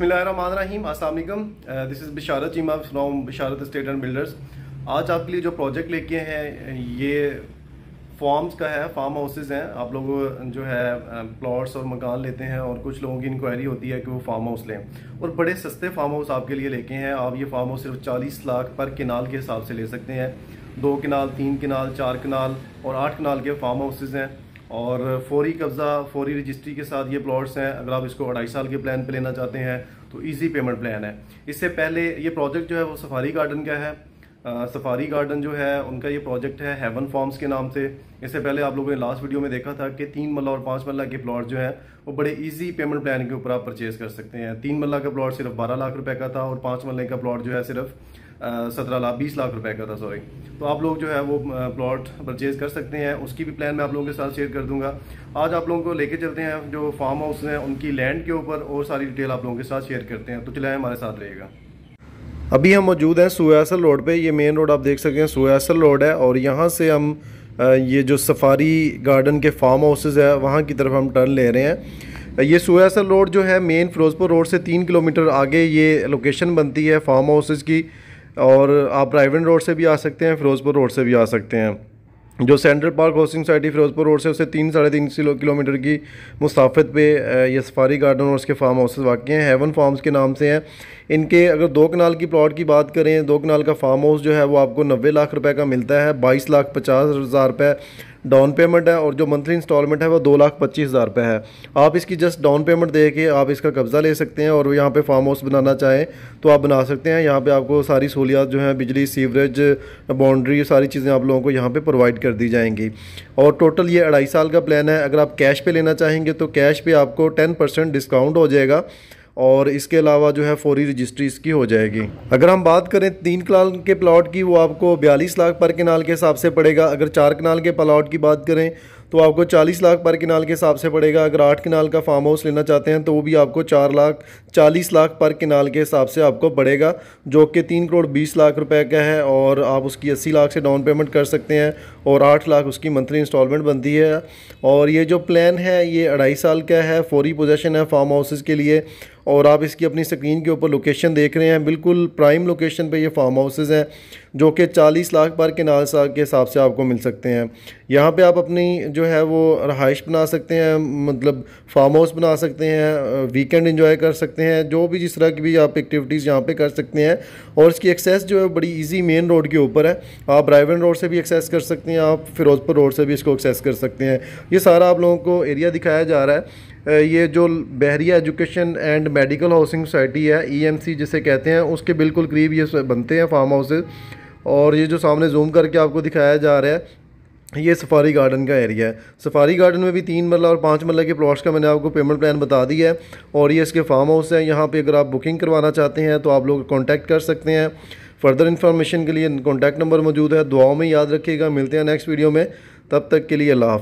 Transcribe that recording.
बसमीम असल this is Bisharat Cheema from Bisharat estate and builders आज आपके लिए जो प्रोजेक्ट लेके हैं ये फॉर्म्स का है फार्म हाउसेज हैं आप लोग जो है प्लॉट्स और मकान लेते हैं और कुछ लोगों की इंक्वायरी होती है कि वो फार्म हाउस लें और बड़े सस्ते फार्म हाउस आपके लिए लेके हैं आप ये फार्म हाउस सिर्फ चालीस लाख पर किनाल के हिसाब से ले सकते हैं दो किनाल तीन किनाल चार किनाल और आठ किनाल के फार्म हाउसेज हैं और फौरी कब्ज़ा फौरी रजिस्ट्री के साथ ये प्लॉट्स हैं अगर आप इसको अढ़ाई साल के प्लान पे लेना चाहते हैं तो इजी पेमेंट प्लान है इससे पहले ये प्रोजेक्ट जो है वो सफारी गार्डन का है आ, सफारी गार्डन जो है उनका ये प्रोजेक्ट है हेवन फॉर्म्स के नाम से इससे पहले आप लोगों ने लास्ट वीडियो में देखा था कि तीन मल्ला और पाँच मल्ला के प्लॉट जो है वो बड़े ईजी पेमेंट प्लान के ऊपर आप परचेज़ कर सकते हैं तीन मल्ला का प्लॉट सिर्फ बारह लाख रुपए का था और पाँच मल्ले का प्लॉट जो है सिर्फ सत्रह लाख बीस लाख रुपए का था सॉरी तो आप लोग जो है वो प्लॉट परचेज़ कर सकते हैं उसकी भी प्लान मैं आप लोगों के साथ शेयर कर दूंगा आज आप लोगों को लेके चलते हैं जो फार्म हाउस हैं उनकी लैंड के ऊपर और सारी डिटेल आप लोगों के साथ शेयर करते हैं तो चलाएँ हमारे साथ रहेगा अभी हम मौजूद हैं सुयासल रोड पर ये मेन रोड आप देख सकते हैं सुयासल रोड है और यहाँ से हम ये जो सफारी गार्डन के फार्म हाउसेज है वहाँ की तरफ हम टर्न ले रहे हैं ये सुयासल रोड जो है मेन फ़िरोज़पुर रोड से तीन किलोमीटर आगे ये लोकेशन बनती है फार्म हाउसेज की और आप रायवन रोड से भी आ सकते हैं फ़िरोज़पुर रोड से भी आ सकते हैं जो central park housing society Ferozepur road से उससे तीन साढ़े तीन किलोमीटर की मुसाफत पे ये सफारी गार्डन और उसके फार्म हाउसेज वाक़ हैं हेवन फार्म्स के नाम से हैं इनके अगर दो कनाल की प्लॉट की बात करें दो कनाल का फार्म हाउस जो है वो आपको नब्बे लाख रुपए का मिलता है बाईस लाख पचास हज़ार रुपये डाउन पेमेंट है और जो मंथली इंस्टॉलमेंट है वो दो लाख पच्चीस हज़ार रुपये है आप इसकी जस्ट डाउन पेमेंट दे के आप इसका कब्ज़ा ले सकते हैं और यहाँ पे फार्म हाउस बनाना चाहें तो आप बना सकते हैं यहाँ पे आपको सारी सहूलियात जो हैं बिजली सीवरेज बाउंड्री सारी चीज़ें आप लोगों को यहाँ पर प्रोवाइड कर दी जाएंगी और टोटल ये अढ़ाई साल का प्लान है अगर आप कैश पर लेना चाहेंगे तो कैश पर आपको टेन डिस्काउंट हो जाएगा और इसके अलावा जो है फौरी रजिस्ट्री इसकी हो जाएगी अगर हम बात करें तीन कनाल के प्लाट की वो आपको बयालीस लाख पर कनाल के हिसाब से पड़ेगा अगर चार कनाल के प्लाट की बात करें तो आपको चालीस लाख पर किनाल के हिसाब से पड़ेगा अगर आठ किनाल का फार्म हाउस लेना चाहते हैं तो वो भी आपको चार लाख चालीस लाख पर किनाल के हिसाब से आपको पड़ेगा जो कि तीन करोड़ बीस लाख रुपए का है और आप उसकी अस्सी लाख से डाउन पेमेंट कर सकते हैं और आठ लाख उसकी मंथली इंस्टॉलमेंट बनती है और ये जो प्लान है ये अढ़ाई साल का है फौरी पोजेशन e है फार्म हाउसेज़ के लिए और आप इसकी अपनी स्क्रीन के ऊपर लोकेशन देख रहे हैं बिल्कुल प्राइम लोकेशन पर यह फार्म हाउसेज़ हैं जो कि 40 लाख पर किनाल के हिसाब से आपको मिल सकते हैं यहाँ पे आप अपनी जो है वो रहाइश बना सकते हैं मतलब फार्म हाउस बना सकते हैं वीकेंड इंजॉय कर सकते हैं जो भी जिस तरह की भी आप एक्टिविटीज़ यहाँ पे कर सकते हैं और इसकी एक्सेस जो है बड़ी इजी मेन रोड के ऊपर है आप रायवन रोड से भी एक्सेस कर सकते हैं आप फिरोजपुर रोड से भी इसको एक्सेस कर सकते हैं ये सारा आप लोगों को एरिया दिखाया जा रहा है ये जो Bahria education and medical housing society है ईएमसी e जिसे कहते हैं उसके बिल्कुल करीब ये बनते हैं फार्म हाउसेज़ और ये जो सामने जूम करके आपको दिखाया जा रहा है ये सफारी गार्डन का एरिया है सफारी गार्डन में भी तीन मरला और पाँच मरला के प्लॉट्स का मैंने आपको पेमेंट प्लान बता दिया है और ये इसके फार्म हाउस है यहाँ पे अगर आप बुकिंग करवाना चाहते हैं तो आप लोग कांटेक्ट कर सकते हैं फर्दर इन्फॉर्मेशन के लिए कॉन्टैक्ट नंबर मौजूद है दुआओं में याद रखिएगा मिलते हैं नेक्स्ट वीडियो में तब तक के लिए अल्लाह